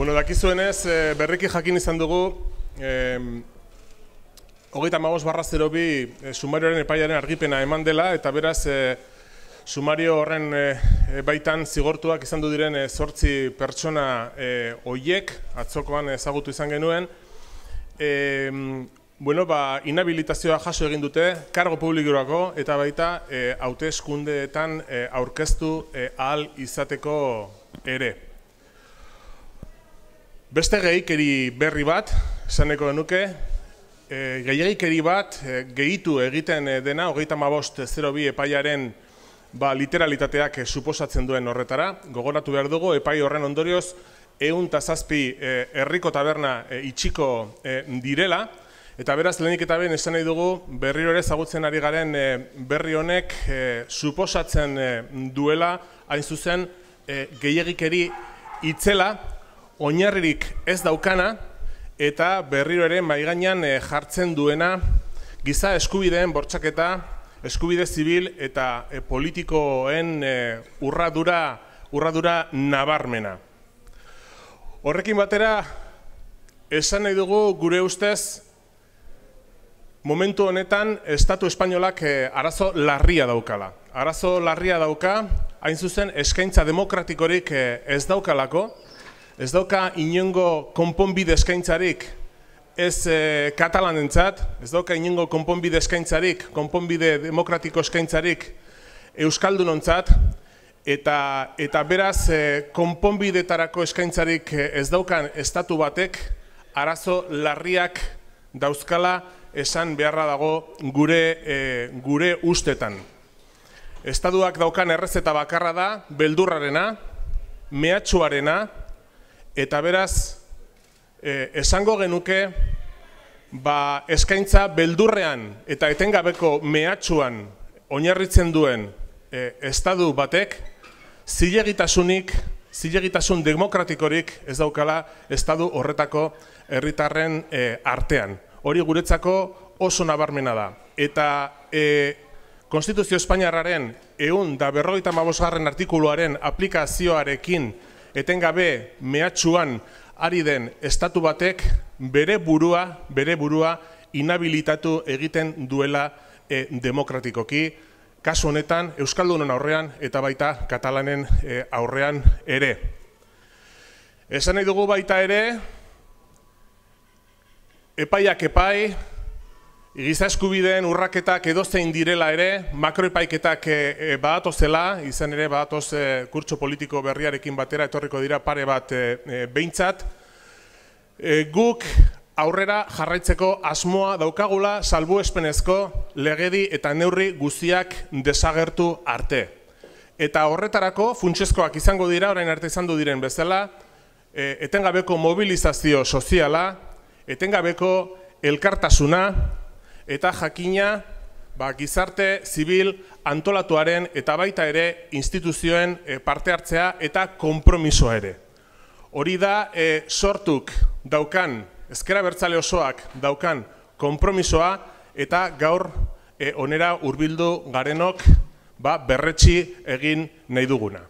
Bueno, daki zuenez, eh, berriki jakin izan dugu, hogeita eh, magos barra zero eh, sumarioaren epaiaren argipena eman dela, eta beraz, eh, sumario horren eh, baitan zigortuak izan du diren eh, sortzi pertsona eh, oiek, atzokoan ezagutu izan genuen, eh, bueno, ba, inabilitazioa jaso egin dute, kargo publikurako, eta baita, haute eskundeetan aurkeztu ahal izateko ere. Beste gehikeri berri bat, zaneko denuke, e, gehiagikeri bat e, gehitu egiten e, dena, hogeita mabost 0-2 epaiaren ba, literalitateak e, suposatzen duen horretara. Gogoratu behar dugu, epai horren ondorioz, egun eta herriko e, taberna itxiko direla, eta beraz lehenik eta behin esan nahi dugu berri horrez ezagutzen ari garen berri honek suposatzen duela, hain zuzen, e, gehiagikeri itzela, oinarririk ez daukana eta berriro ere maigainan eh, jartzen duena giza eskubideen bortsaketa, eskubide zibil eta eh, politikoen eh, urradura, urradura nabarmena. Horrekin batera, esan nahi dugu gure ustez, momentu honetan, Estatu Espainolak arazo larria daukala. Arazo larria dauka, hain zuzen, eskaintza demokratikorik ez daukalako, Ez dauka inengo konponbide eskaintzarik ez eh, Katalanentzat ez dauka inengo konponbide eskaintzarik konponbide demokratiko eskaintzarik Euskaldunontzat eta eta beraz eh, konponbidetarako eskaintzarik eh, ez daukan estatu batek arazo larriak dauzkala esan beharra dago gure gure ustetan. Estaduak daukan errezeta bakarra da beldurrarena, mehatxuarena, Eta beraz, eh, esango genuke, ba, eskaintza beldurrean eta etengabeko mehatxuan oinarritzen duen eh, estadu batek, zilegitasunik, zilegitasun demokratikorik ez daukala estadu horretako herritarren eh, artean. Hori guretzako oso nabarmena da. Eta e, Konstituzio Espainiarraren eun da berroita mabosgarren artikuluaren aplikazioarekin etengabe mehatxuan ari den estatu batek bere burua, bere burua inabilitatu egiten duela e, demokratikoki, kasu honetan Euskaldunen aurrean eta baita Katalanen e, aurrean ere. Esan nahi dugu baita ere, epaiak epai, Giza eskubideen urraketak edozein direla ere, makroepaiketak e, eh, e, eh, badatoz zela, izan ere badatoz e, eh, kurtso politiko berriarekin batera etorriko dira pare bat e, behintzat. guk aurrera jarraitzeko asmoa daukagula salbu espenezko legedi eta neurri guztiak desagertu arte. Eta horretarako, funtsezkoak izango dira, orain arte izan du diren bezala, etengabeko mobilizazio soziala, etengabeko elkartasuna, eta jakina ba, gizarte zibil antolatuaren eta baita ere instituzioen eh, parte hartzea eta konpromisoa ere. Hori da e, sortuk daukan, ezkera bertzale osoak daukan konpromisoa eta gaur e, onera hurbildu garenok ba, berretxi egin nahi duguna.